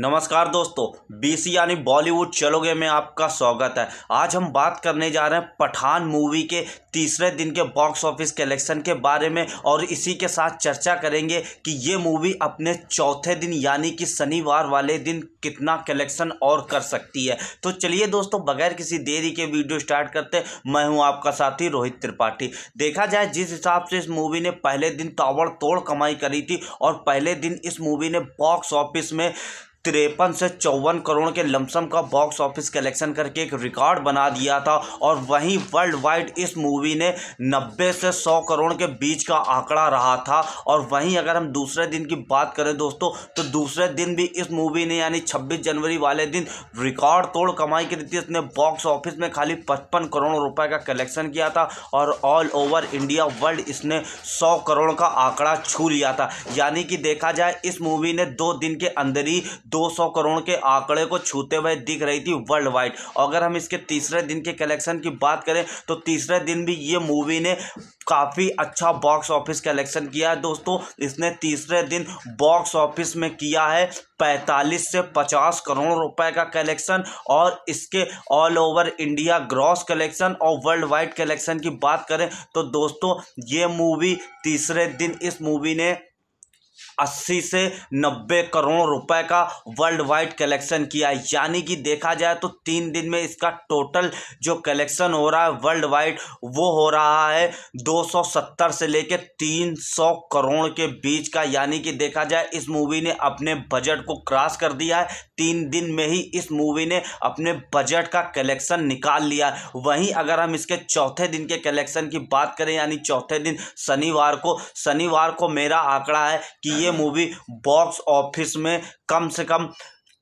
नमस्कार दोस्तों बीसी यानी बॉलीवुड चलोगे में आपका स्वागत है आज हम बात करने जा रहे हैं पठान मूवी के तीसरे दिन के बॉक्स ऑफिस कलेक्शन के बारे में और इसी के साथ चर्चा करेंगे कि ये मूवी अपने चौथे दिन यानी कि शनिवार वाले दिन कितना कलेक्शन और कर सकती है तो चलिए दोस्तों बगैर किसी देरी के वीडियो स्टार्ट करते मैं हूँ आपका साथी रोहित त्रिपाठी देखा जाए जिस हिसाब से इस मूवी ने पहले दिन ताबड़ कमाई करी थी और पहले दिन इस मूवी ने बॉक्स ऑफिस में तिरपन से चौवन करोड़ के लमसम का बॉक्स ऑफिस कलेक्शन करके एक रिकॉर्ड बना दिया था और वहीं वर्ल्ड वाइड इस मूवी ने नब्बे से सौ करोड़ के बीच का आंकड़ा रहा था और वहीं अगर हम दूसरे दिन की बात करें दोस्तों तो दूसरे दिन भी इस मूवी ने यानी छब्बीस जनवरी वाले दिन रिकॉर्ड तोड़ कमाई करी थी इसने बॉक्स ऑफिस में खाली पचपन करोड़ रुपए का कलेक्शन किया था और ऑल ओवर इंडिया वर्ल्ड इसने सौ करोड़ का आंकड़ा छू लिया था यानी कि देखा जाए इस मूवी ने दो दिन के अंदर ही दो 200 करोड़ के आंकड़े को छूते हुए दिख रही थी वर्ल्ड वाइड अगर हम इसके तीसरे दिन के कलेक्शन की बात करें तो तीसरे दिन भी ये मूवी ने काफ़ी अच्छा बॉक्स ऑफिस कलेक्शन किया है दोस्तों इसने तीसरे दिन बॉक्स ऑफिस में किया है 45 से 50 करोड़ रुपए का कलेक्शन और इसके all over India gross collection और वर्ल्ड वाइड कलेक्शन की बात करें तो दोस्तों ये मूवी तीसरे दिन इस मूवी ने अस्सी से नब्बे करोड़ रुपए का वर्ल्ड वाइड कलेक्शन किया है यानी कि देखा जाए तो तीन दिन में इसका टोटल जो कलेक्शन हो रहा है वर्ल्ड वाइड वो हो रहा है 270 से लेकर 300 करोड़ के बीच का यानी कि देखा जाए इस मूवी ने अपने बजट को क्रॉस कर दिया है तीन दिन में ही इस मूवी ने अपने बजट का कलेक्शन निकाल लिया वहीं अगर हम इसके चौथे दिन के कलेक्शन की बात करें यानी चौथे दिन शनिवार को शनिवार को मेरा आंकड़ा है कि कि ये मूवी बॉक्स ऑफिस में कम से कम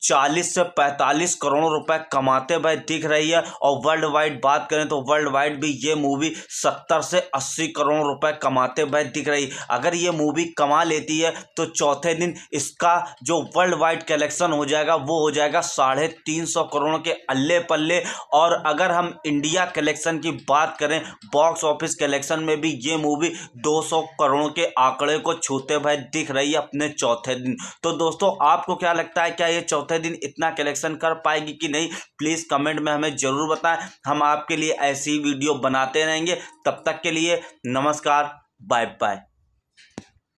40 से 45 करोड़ रुपए कमाते हुए दिख रही है और वर्ल्ड वाइड बात करें तो वर्ल्ड वाइड भी ये मूवी 70 से 80 करोड़ रुपए कमाते हुए दिख रही है अगर ये मूवी कमा लेती है तो चौथे दिन इसका जो वर्ल्ड वाइड कलेक्शन हो जाएगा वो हो जाएगा साढ़े तीन सौ करोड़ के अल्ले पल्ले और अगर हम इंडिया कलेक्शन की बात करें बॉक्स ऑफिस कलेक्शन में भी ये मूवी दो करोड़ के आंकड़े को छूते हुए दिख रही है अपने चौथे दिन तो दोस्तों आपको क्या लगता है क्या ये चौथे चौथे दिन इतना कलेक्शन कर पाएगी कि नहीं प्लीज़ कमेंट में हमें ज़रूर बताएं हम आपके लिए ऐसी वीडियो बनाते रहेंगे तब तक के लिए नमस्कार बाय बाय